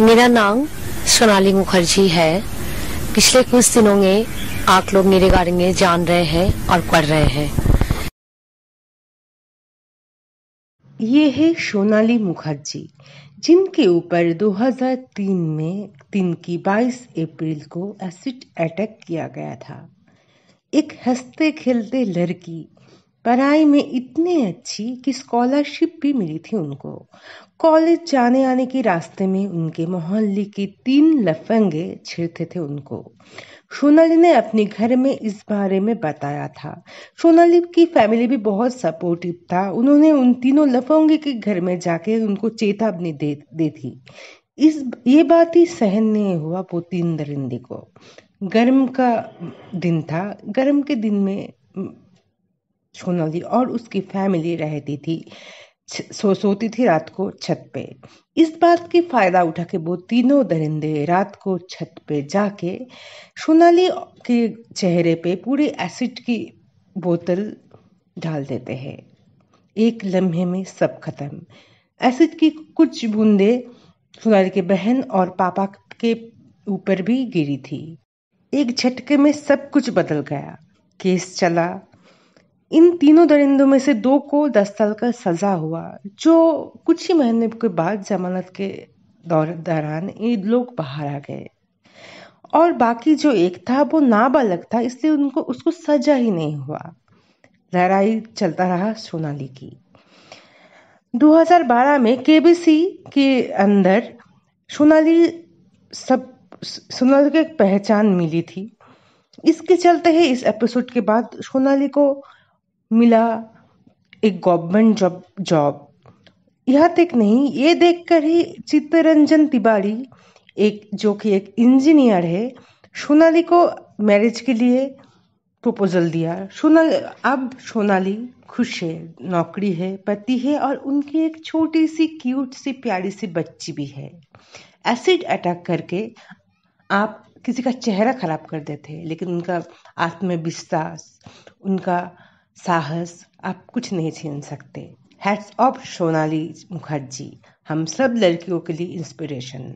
मेरा नाम सोनाली मुखर्जी है पिछले कुछ दिनों में आप लोग मेरे बारे में जान रहे हैं और पढ़ रहे हैं ये है सोनाली मुखर्जी जिनके ऊपर 2003 में दिन की 22 अप्रैल को एसिड अटैक किया गया था एक हंसते खेलते लड़की पढ़ाई में इतने अच्छी कि स्कॉलरशिप भी मिली थी उनको कॉलेज जाने आने के रास्ते में उनके मोहल्ले की तीन लफंगे छिड़ते थे उनको सोनाली ने अपने घर में इस बारे में बताया था सोनाली की फैमिली भी बहुत सपोर्टिव था उन्होंने उन तीनों लफंगे के घर में जाके उनको चेतावनी दे दी थी इस ये बात ही सहन नहीं हुआ वो तीन दरिंदे को गर्म का दिन था गर्म के दिन में सोनाली और उसकी फैमिली रहती थी सो सोती थी रात को छत पे इस बात की फायदा उठा के वो तीनों दरिंदे रात को छत पे जाके सोनाली के चेहरे पे पूरी एसिड की बोतल डाल देते हैं एक लम्हे में सब खत्म एसिड की कुछ बूंदे सोनाली के बहन और पापा के ऊपर भी गिरी थी एक झटके में सब कुछ बदल गया केस चला इन तीनों दरिंदों में से दो को दस साल का सजा हुआ जो कुछ ही महीने के बाद जमानत के दौर दौरान ये लोग बाहर आ गए और बाकी जो एक था वो नाबालग था इसलिए उनको उसको सजा ही नहीं हुआ लड़ाई चलता रहा सोनाली की 2012 में केबीसी के अंदर सोनाली सब सोनाली को एक पहचान मिली थी इसके चलते ही इस एपिसोड के बाद सोनाली को मिला एक गवर्नमेंट जॉब जॉब यह तक नहीं ये देखकर ही चित्तरंजन तिवारी एक जो कि एक इंजीनियर है सोनाली को मैरिज के लिए प्रपोजल दिया सोना अब सोनाली खुश है नौकरी है पति है और उनकी एक छोटी सी क्यूट सी प्यारी सी बच्ची भी है एसिड अटैक करके आप किसी का चेहरा खराब कर देते हैं लेकिन उनका आत्मविश्वास उनका साहस आप कुछ नहीं छीन सकते हैट्स ऑफ सोनाली मुखर्जी हम सब लड़कियों के लिए इंस्पिरेशन